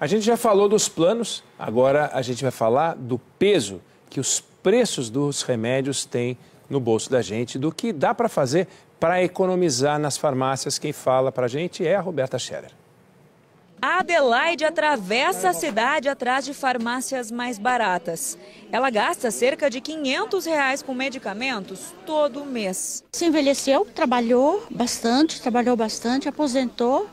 A gente já falou dos planos, agora a gente vai falar do peso que os preços dos remédios têm no bolso da gente, do que dá para fazer para economizar nas farmácias. Quem fala para a gente é a Roberta Scherer. A Adelaide atravessa a cidade atrás de farmácias mais baratas. Ela gasta cerca de 500 reais com medicamentos todo mês. Se envelheceu, trabalhou bastante, trabalhou bastante, aposentou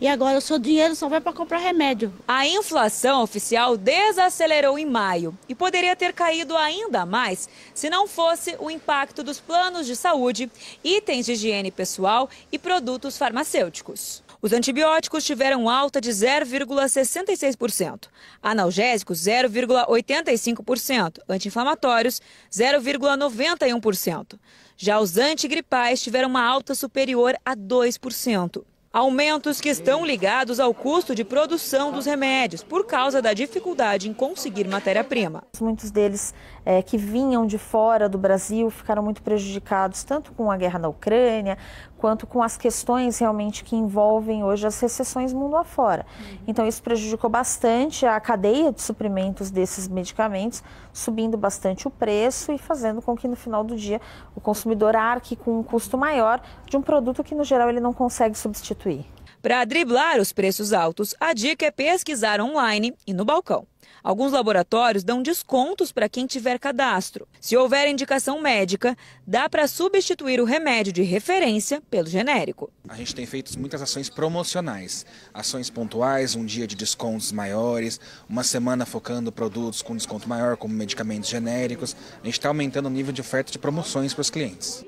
e agora o seu dinheiro só vai para comprar remédio. A inflação oficial desacelerou em maio e poderia ter caído ainda mais se não fosse o impacto dos planos de saúde, itens de higiene pessoal e produtos farmacêuticos. Os antibióticos tiveram alta de 0,66%, analgésicos 0,85%, anti-inflamatórios 0,91%. Já os antigripais tiveram uma alta superior a 2%. Aumentos que estão ligados ao custo de produção dos remédios, por causa da dificuldade em conseguir matéria-prima. Muitos deles é, que vinham de fora do Brasil ficaram muito prejudicados, tanto com a guerra na Ucrânia, quanto com as questões realmente que envolvem hoje as recessões mundo afora. Então, isso prejudicou bastante a cadeia de suprimentos desses medicamentos, subindo bastante o preço e fazendo com que, no final do dia, o consumidor arque com um custo maior de um produto que, no geral, ele não consegue substituir substituir. Para driblar os preços altos, a dica é pesquisar online e no balcão. Alguns laboratórios dão descontos para quem tiver cadastro. Se houver indicação médica, dá para substituir o remédio de referência pelo genérico. A gente tem feito muitas ações promocionais, ações pontuais, um dia de descontos maiores, uma semana focando produtos com desconto maior, como medicamentos genéricos. A gente está aumentando o nível de oferta de promoções para os clientes.